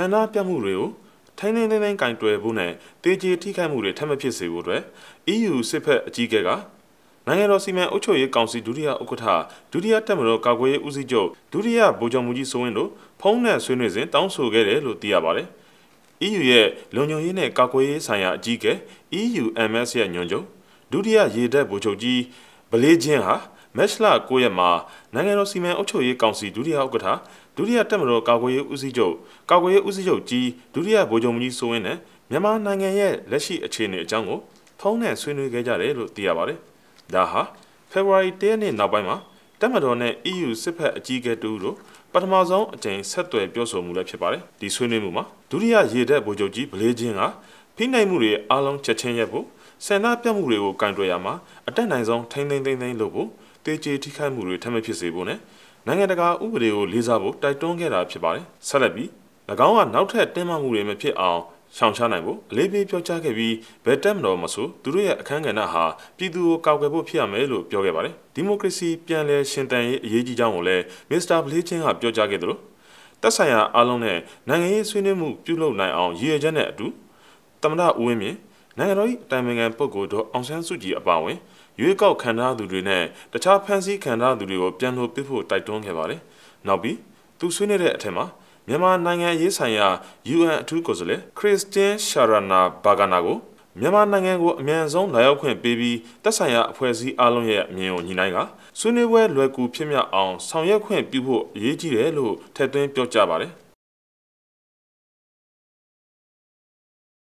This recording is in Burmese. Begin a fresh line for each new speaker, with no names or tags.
ဆန္ဒပြမှုတွေကိုထိုင်းနေနေကင်တွယ်ဖို့နဲ့တေကြီးထိခိုက်မှုတွေထပ်မဖြစ်စေဖို့အတွက် EU စစ်ဖက်အကြီးအကဲကနိုင်ငံတော်စီမံအုပ်ချုပ်ရေးကောင်စီဒုတိယဥက္ကဋ္ဌဒုတိယတပ်မတော်ကာကွယ်ရေးဦးစီးချုပ်ဒုတိယဗိုလ်ချုပ်မှူးကြီးစိုးဝင်းတို့ဖုန်းနဲ့ဆွေးနွေးစဉ်တောင်းဆိုခဲ့တယ်လို့သိရပါတယ်။ EU ရဲ့လုံခြုံရေးနဲ့ကာကွယ်ရေးဆိုင်ရာအကြီးအကဲ EUMS ရဲ့ညွှန်ချုပ်ဒုတိယရေတပ်ဗိုလ်ချုပ်ကြီးဗလေးချင်းဟာမက်လ9ရက်မှာနိုင်ငံတော်စီမံအုပ်ချုပ်ရေးကောင်စီဒုတိယဥက္ကဋ္ဌဒုတိယတပ်မတော်ကာကွယ်ရေးဦးစီးချုပ်ကာကွယ်ရေးဦးစီးချုပ်ကြီးဒုတိယဗိုလ်ချုပ်ကြီးစိုးဝင်းနဲ့မြန်မာနိုင်ငံရဲ့လက်ရှိအခြေအနေအကြောင်းကိုဖုန်းနဲ့ဆွေးနွေးခဲ့ကြတယ်လို့သိရပါတယ်။ဒါဟာ February 10ရက်နေ့နောက်ပိုင်းမှာတပ်မတော်နဲ့ EU စစ်ဖက်အကြီးအကဲတူတို့ပထမဆုံးအကြိမ်ဆက်သွယ်ပြောဆိုမှုလည်းဖြစ်ပါတယ်။ဒီဆွေးနွေးမှုမှာဒုတိယရေတပ်ဗိုလ်ချုပ်ကြီးဗလေးချင်းကဖိနှိပ်မှုတွေအားလုံးချက်ချင်းရပ်ဖို့ဆန္ဒပြမှုတွေကိုကန့်တွယ်ရမှာအတက်နိုင်ဆုံးထိမ့်သိမ့်သိမ့်သိမ့်လုပ်ဖို့တေချေထိခိုက်မှုတွေထပ်မဖြစ်စေဖို့ ਨੇ နိုင်ငံတကာဥပဒေကိုလေးစားဖို့တိုက်တွန်းခဲ့တာဖြစ်ပါတယ်။ဆက်လက်ပြီး၎င်းကနောက်ထပ်တင်းမာမှုတွေမဖြစ်အောင်ရှောင်ရှားနိုင်ဖို့အလေးပေးပြောကြားခဲ့ပြီးဘယ်တက်မတော်မဆိုသူတို့ရဲ့အခမ်းကဏ္ဍဟာပြည်သူကိုကာကွယ်ဖို့ဖြစ်ရမယ်လို့ပြောခဲ့ပါတယ်။ဒီမိုကရေစီပြန်လည်ရှင်သန်ရေးအရေးကြီးကြောင်းကိုလည်းမစ္စတာဘလေးချင်းကပြောကြားခဲ့သလိုတက်ဆိုင်ရာအားလုံးနဲ့နိုင်ငံရေးဆွေးနွေးမှုပြုလုပ်နိုင်အောင်ရည်ရွယ်ချက်နဲ့အတူသမ္မတဦးဝင်းမြင့်နိုင်ငံတော်၏အတိုင်ပင်ခံပုဂ္ဂိုလ်ဒေါ်အောင်ဆန်းစုကြည်အပါအဝင်ရွေးကောက်ခံထားသူတွေနဲ့တခြားဖမ်းဆီးခံထားသူတွေကိုပြန်လှုပ်ပစ်ဖို့တိုက်တွန်းခဲ့ပါတယ်။နောက်ပြီးသူဆွေးနွေးတဲ့အထက်မှာမြန်မာနိုင်ငံရေးဆိုင်ရာ UN အထူးကိုယ်စားလှယ်ခရစ်စတင်ရှာရနာဘာဂနာကိုမြန်မာနိုင်ငံကိုအမြန်ဆုံးလာရောက်ခွင့်ပေးပြီးသက်ဆိုင်ရာအဖွဲ့အစည်းအလုံးရဲ့အမြင်ကိုညီနိုင်ကဆွေးနွေးပွဲလွယ်ကူဖြစ်မြောက်အောင် ဆောင်ရွက်ခွင့်ပြုဖို့အရေးကြီးတယ်လို့ထည့်သွင်းပြောကြားပါတယ်။